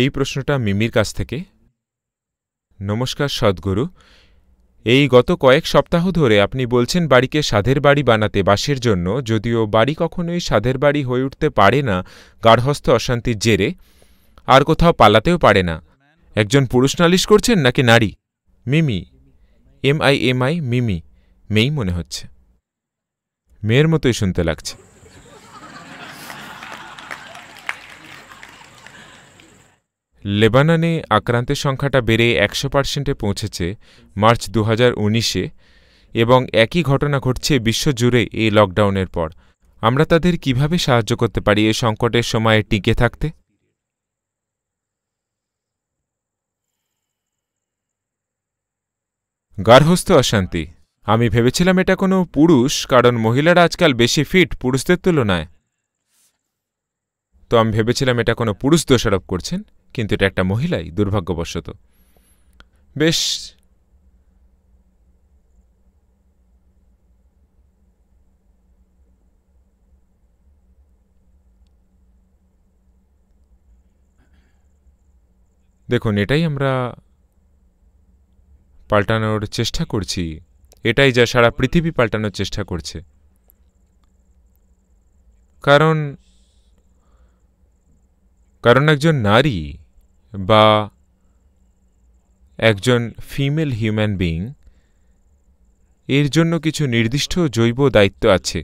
এই প্রশ্নটা মিমির কাছ থেকে নমস্কার সদ্গুরু এই গত কয়েক সপ্তাহ ধরে আপনি বলছেন বাড়িকে সাধের বাড়ি বানাতে বাসের জন্য যদিও বাড়ি কখনোই সাধের বাড়ি হয়ে উঠতে পারে না গার্হস্থ অশান্তির জেরে আর কোথাও পালাতেও পারে না একজন পুরুষ নালিশ করছেন নাকি নারী মিমি এম আই এম আই মিমি মেয়েই মনে হচ্ছে মেয়ের মতোই শুনতে লাগছে লেবাননে আক্রান্তের সংখ্যাটা বেড়ে একশো পার্সেন্টে পৌঁছেছে মার্চ দু উনিশে এবং একই ঘটনা ঘটছে বিশ্বজুড়ে এই লকডাউনের পর আমরা তাদের কিভাবে সাহায্য করতে পারি এই সংকটের সময়ে টিকে থাকতে গার্হস্থ অশান্তি আমি ভেবেছিলাম এটা কোনো পুরুষ কারণ মহিলারা আজকাল বেশি ফিট পুরুষদের তুলনায় তো আমি ভেবেছিলাম এটা কোনো পুরুষ দোষারোপ করছেন কিন্তু এটা একটা মহিলাই দুর্ভাগ্যবশত বেশ দেখুন এটাই আমরা পাল্টানোর চেষ্টা করছি এটাই যা সারা পৃথিবী পাল্টানোর চেষ্টা করছে কারণ কারণ একজন নারী বা একজন ফিমেল হিউম্যান বিং এর জন্য কিছু নির্দিষ্ট জৈব দায়িত্ব আছে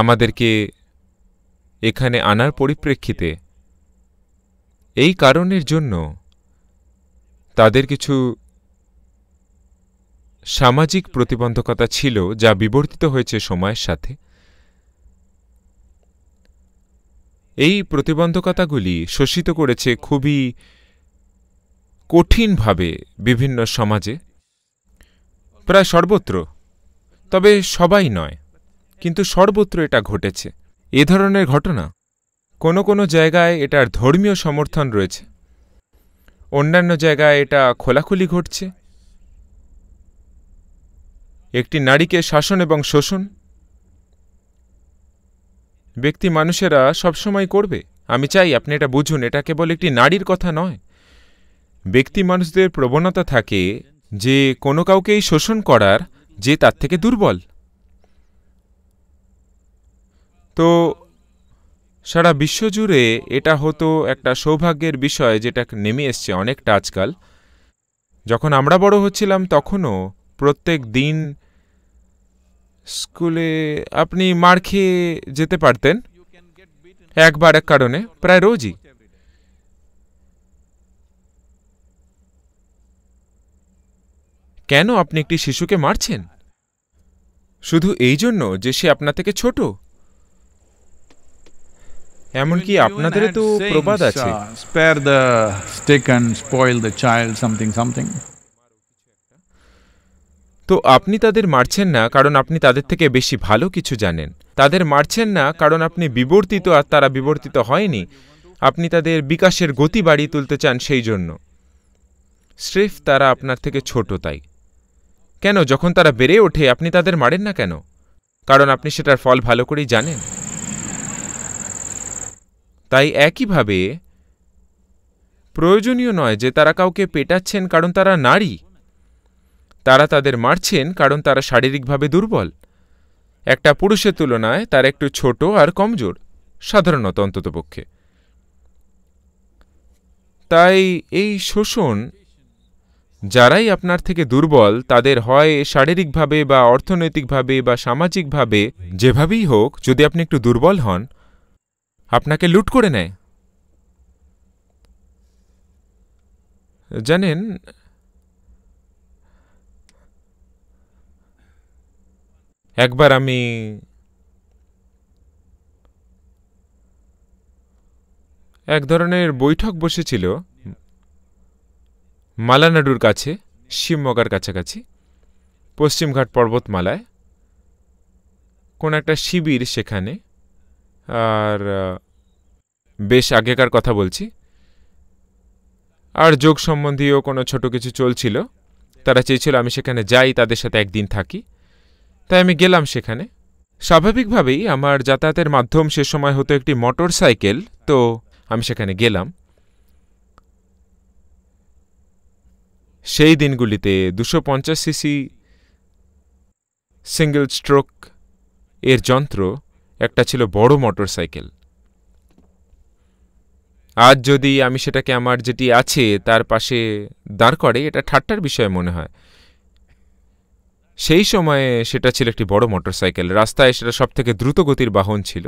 আমাদেরকে এখানে আনার পরিপ্রেক্ষিতে এই কারণের জন্য তাদের কিছু সামাজিক প্রতিবন্ধকতা ছিল যা বিবর্তিত হয়েছে সময়ের সাথে এই প্রতিবন্ধকতাগুলি শোষিত করেছে খুবই কঠিনভাবে বিভিন্ন সমাজে প্রায় সর্বত্র তবে সবাই নয় কিন্তু সর্বত্র এটা ঘটেছে এ ধরনের ঘটনা কোনো কোনো জায়গায় এটার ধর্মীয় সমর্থন রয়েছে অন্যান্য জায়গায় এটা খোলাখুলি ঘটছে একটি নারীকে শাসন এবং শোষণ ব্যক্তি মানুষেরা সবসময় করবে আমি চাই আপনি এটা বুঝুন এটা কেবল একটি নারীর কথা নয় ব্যক্তি মানুষদের প্রবণতা থাকে যে কোনো কাউকেই শোষণ করার যে তার থেকে দুর্বল তো সারা বিশ্বজুড়ে এটা হতো একটা সৌভাগ্যের বিষয় যেটা নেমে এসছে অনেকটা আজকাল যখন আমরা বড় হচ্ছিলাম তখনও প্রত্যেক দিন স্কুলে আপনি মার খেয়ে যেতে পারতেন একবার এক কারণে প্রায় রোজই কেন আপনি একটি শিশুকে মারছেন শুধু এই জন্য যে সে আপনা থেকে ছোট এমনকি আপনাদের তো প্রবাদ আছে spare the and spoil the child something something তো আপনি তাদের মারছেন না কারণ আপনি তাদের থেকে বেশি ভালো কিছু জানেন তাদের মারছেন না কারণ আপনি বিবর্তিত আর তারা বিবর্তিত হয়নি আপনি তাদের বিকাশের গতি বাড়িয়ে তুলতে চান সেই জন্য স্রেফ তারা আপনার থেকে ছোট তাই কেন যখন তারা বেড়ে ওঠে আপনি তাদের মারেন না কেন কারণ আপনি সেটার ফল ভালো করেই জানেন তাই একইভাবে প্রয়োজনীয় নয় যে তারা কাউকে পেটাচ্ছেন কারণ তারা নারী তারা তাদের মারছেন কারণ তারা শারীরিকভাবে দুর্বল একটা পুরুষের তুলনায় তারা একটু ছোট আর কমজোর সাধারণত অন্ততপক্ষে তাই এই শোষণ যারাই আপনার থেকে দুর্বল তাদের হয় শারীরিকভাবে বা অর্থনৈতিকভাবে বা সামাজিকভাবে যেভাবেই হোক যদি আপনি একটু দুর্বল হন আপনাকে লুট করে নেয় জানেন একবার আমি এক ধরনের বৈঠক বসেছিল মালানাডুর কাছে শিবমগার কাছাকাছি পশ্চিমঘাট পর্বতমালায় কোন একটা শিবির সেখানে আর বেশ আগেকার কথা বলছি আর যোগ সম্বন্ধীয় কোনো ছোট কিছু চলছিল তারা চেয়েছিল আমি সেখানে যাই তাদের সাথে একদিন থাকি তাই আমি গেলাম সেখানে স্বাভাবিকভাবেই আমার যাতায়াতের মাধ্যম সে সময় হতো একটি মোটর সাইকেল তো আমি সেখানে গেলাম সেই দিনগুলিতে দুশো পঞ্চাশ সিসি সিঙ্গেল স্ট্রোক এর যন্ত্র একটা ছিল বড় মোটর সাইকেল আজ যদি আমি সেটাকে আমার যেটি আছে তার পাশে দাঁড় করে এটা ঠাট্টার বিষয় মনে হয় সেই সময়ে সেটা ছিল একটি বড় মোটরসাইকেল রাস্তায় সেটা থেকে দ্রুত গতির বাহন ছিল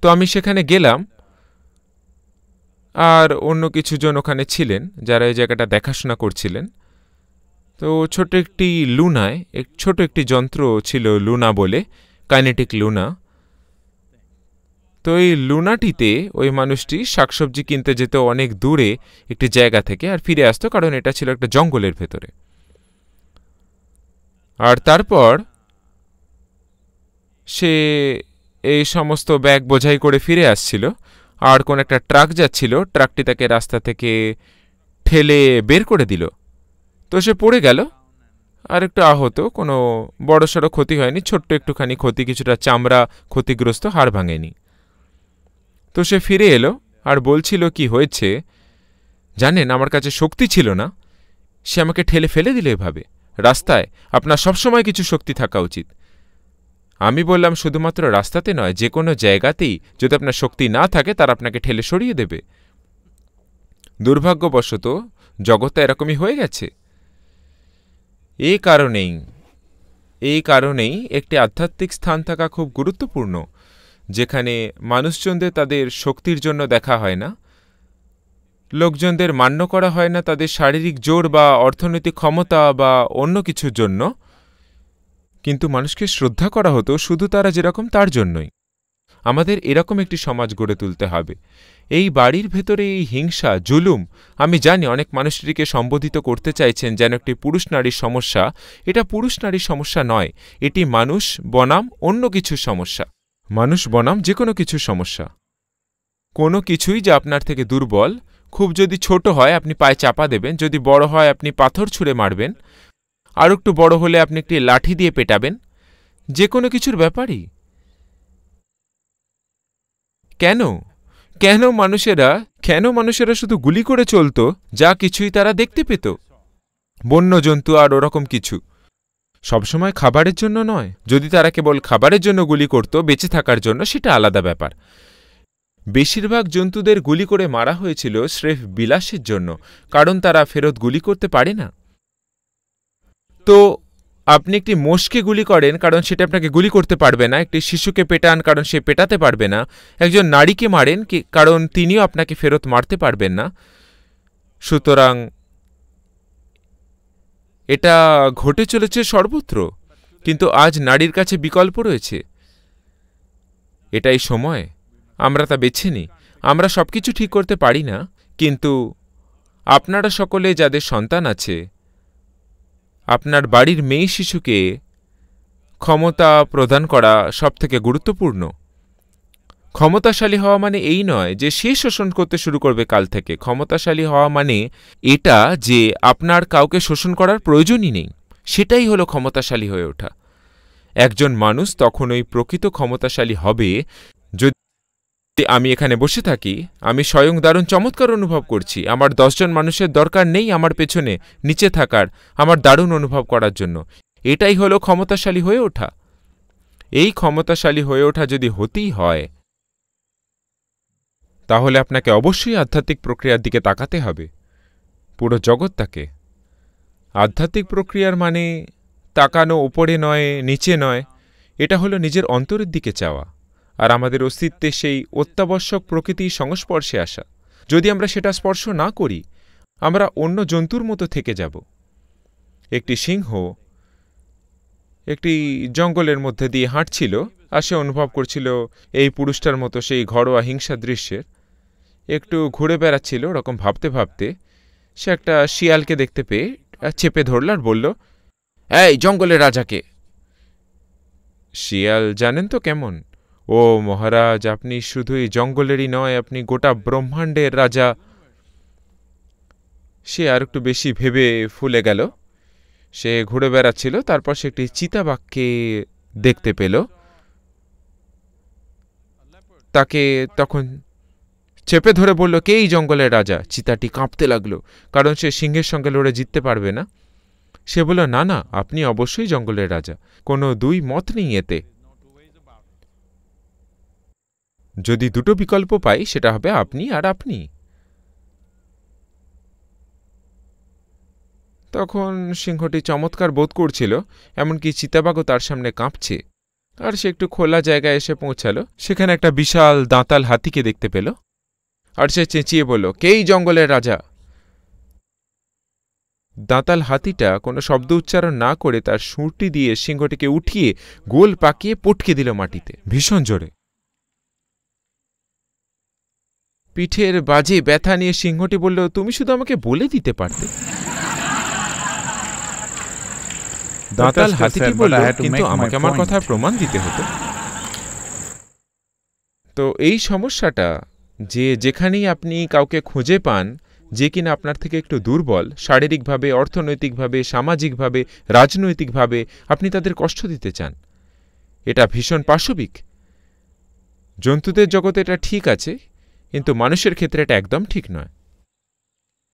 তো আমি সেখানে গেলাম আর অন্য কিছুজন ওখানে ছিলেন যারা এই জায়গাটা দেখাশোনা করছিলেন তো ছোট একটি লুনায় এক ছোট একটি যন্ত্র ছিল লুনা বলে কাইনেটিক লুনা তো এই লুনাটিতে ওই মানুষটি শাকসবজি কিনতে যেত অনেক দূরে একটি জায়গা থেকে আর ফিরে আসতো কারণ এটা ছিল একটা জঙ্গলের ভেতরে আর তারপর সে এই সমস্ত ব্যাগ বোঝাই করে ফিরে আসছিল আর কোন একটা ট্রাক যাচ্ছিল ট্রাকটি তাকে রাস্তা থেকে ঠেলে বের করে দিল তো সে পড়ে গেল আর একটু আহত কোনো বড়সড় ক্ষতি হয়নি ছোট্ট একটুখানি ক্ষতি কিছুটা চামড়া ক্ষতিগ্রস্ত হাড় ভাঙেনি তো সে ফিরে এলো আর বলছিল কি হয়েছে জানেন আমার কাছে শক্তি ছিল না সে আমাকে ঠেলে ফেলে দিল এভাবে রাস্তায় আপনার সবসময় কিছু শক্তি থাকা উচিত আমি বললাম শুধুমাত্র রাস্তাতে নয় যে কোনো জায়গাতেই যদি আপনার শক্তি না থাকে তার আপনাকে ঠেলে সরিয়ে দেবে দুর্ভাগ্যবশত জগৎটা এরকমই হয়ে গেছে এই কারণেই এই কারণেই একটি আধ্যাত্মিক স্থান থাকা খুব গুরুত্বপূর্ণ যেখানে মানুষজনদের তাদের শক্তির জন্য দেখা হয় না লোকজনদের মান্য করা হয় না তাদের শারীরিক জোর বা অর্থনৈতিক ক্ষমতা বা অন্য কিছুর জন্য কিন্তু মানুষকে শ্রদ্ধা করা হতো শুধু তারা যেরকম তার জন্যই আমাদের এরকম একটি সমাজ গড়ে তুলতে হবে এই বাড়ির ভেতরে এই হিংসা জুলুম আমি জানি অনেক মানুষটিকে সম্বোধিত করতে চাইছেন যেন একটি পুরুষ নারীর সমস্যা এটা পুরুষ নারীর সমস্যা নয় এটি মানুষ বনাম অন্য কিছু সমস্যা মানুষ বনাম যে কোনো কিছু সমস্যা কোনো কিছুই যা আপনার থেকে দুর্বল খুব যদি ছোট হয় আপনি পায়ে চাপা দেবেন যদি বড় হয় আপনি পাথর ছুঁড়ে মারবেন আর একটু বড় হলে আপনি একটি লাঠি দিয়ে পেটাবেন যে কোনো কিছুর ব্যাপারই কেন কেন মানুষেরা কেন মানুষেরা শুধু গুলি করে চলতো যা কিছুই তারা দেখতে পেত বন্য জন্তু আর ওরকম কিছু সবসময় খাবারের জন্য নয় যদি তারা কেবল খাবারের জন্য গুলি করত বেঁচে থাকার জন্য সেটা আলাদা ব্যাপার বেশিরভাগ জন্তুদের গুলি করে মারা হয়েছিল স্রেফ বিলাসের জন্য কারণ তারা ফেরত গুলি করতে পারে না তো আপনি একটি মোষকে গুলি করেন কারণ সেটা আপনাকে গুলি করতে পারবে না একটি শিশুকে পেটান কারণ সে পেটাতে পারবে না একজন নারীকে মারেন কারণ তিনিও আপনাকে ফেরত মারতে পারবেন না সুতরাং এটা ঘটে চলেছে সর্বত্র কিন্তু আজ নারীর কাছে বিকল্প রয়েছে এটাই সময় আমরা তা বেছে নিই আমরা সব কিছু ঠিক করতে পারি না কিন্তু আপনারা সকলে যাদের সন্তান আছে আপনার বাড়ির মেয়ে শিশুকে ক্ষমতা প্রদান করা সবথেকে গুরুত্বপূর্ণ ক্ষমতাশালী হওয়া মানে এই নয় যে সে শোষণ করতে শুরু করবে কাল থেকে ক্ষমতাশালী হওয়া মানে এটা যে আপনার কাউকে শোষণ করার প্রয়োজনই নেই সেটাই হলো ক্ষমতাশালী হয়ে ওঠা একজন মানুষ তখনই প্রকৃত ক্ষমতাশালী হবে যদি আমি এখানে বসে থাকি আমি স্বয়ং দারুণ চমৎকার অনুভব করছি আমার দশজন মানুষের দরকার নেই আমার পেছনে নিচে থাকার আমার দারুণ অনুভব করার জন্য এটাই হলো ক্ষমতাশালী হয়ে ওঠা এই ক্ষমতাশালী হয়ে ওঠা যদি হতেই হয় তাহলে আপনাকে অবশ্যই আধ্যাত্মিক প্রক্রিয়ার দিকে তাকাতে হবে পুরো জগৎটাকে আধ্যাত্মিক প্রক্রিয়ার মানে তাকানো ওপরে নয় নিচে নয় এটা হলো নিজের অন্তরের দিকে চাওয়া আর আমাদের অস্তিত্বে সেই অত্যাবশ্যক প্রকৃতির সংস্পর্শে আসা যদি আমরা সেটা স্পর্শ না করি আমরা অন্য জন্তুর মতো থেকে যাব একটি সিংহ একটি জঙ্গলের মধ্যে দিয়ে হাঁটছিল আর সে অনুভব করছিল এই পুরুষটার মতো সেই ঘরোয়া হিংসা দৃশ্যের একটু ঘুরে বেড়াচ্ছিল ওরকম ভাবতে ভাবতে সে একটা শিয়ালকে দেখতে পেয়ে চেপে ধরল আর বলল এই জঙ্গলের রাজাকে শিয়াল জানেন তো কেমন ও মহারাজ আপনি শুধুই জঙ্গলেরই নয় আপনি গোটা ব্রহ্মাণ্ডের রাজা সে আর একটু বেশি ভেবে ফুলে গেল সে ঘুরে বেড়াচ্ছিল তারপর সে একটি চিতাবাঘকে দেখতে পেল তাকে তখন চেপে ধরে বলল কে এই জঙ্গলের রাজা চিতাটি কাঁপতে লাগলো কারণ সে সিংহের সঙ্গে লড়ে জিততে পারবে না সে বলল না না আপনি অবশ্যই জঙ্গলের রাজা কোনো দুই মত নেই এতে যদি দুটো বিকল্প পাই সেটা হবে আপনি আর আপনি তখন সিংহটি চমৎকার বোধ করছিল এমনকি চিতাবাঘও তার সামনে কাঁপছে আর সে একটু খোলা জায়গায় এসে পৌঁছালো সেখানে একটা বিশাল দাঁতাল হাতিকে দেখতে পেল আর সে চেঁচিয়ে বলল কেই জঙ্গলের রাজা দাঁতাল হাতিটা কোনো শব্দ উচ্চারণ না করে তার সুরটি দিয়ে সিংহটিকে উঠিয়ে গোল পাকিয়ে পটকে দিল মাটিতে ভীষণ জোরে পিঠের বাজে ব্যথা নিয়ে সিংহটি বলল তুমি শুধু আমাকে বলে দিতে পারতে দাঁতাল হাতিটি বলল কিন্তু আমাকে আমার কথা প্রমাণ দিতে হতো তো এই সমস্যাটা যে যেখানেই আপনি কাউকে খুঁজে পান যে কিনা আপনার থেকে একটু দুর্বল শারীরিকভাবে অর্থনৈতিকভাবে সামাজিকভাবে রাজনৈতিকভাবে আপনি তাদের কষ্ট দিতে চান এটা ভীষণ পাশবিক জন্তুদের জগতে এটা ঠিক আছে কিন্তু মানুষের ক্ষেত্রে এটা একদম ঠিক নয়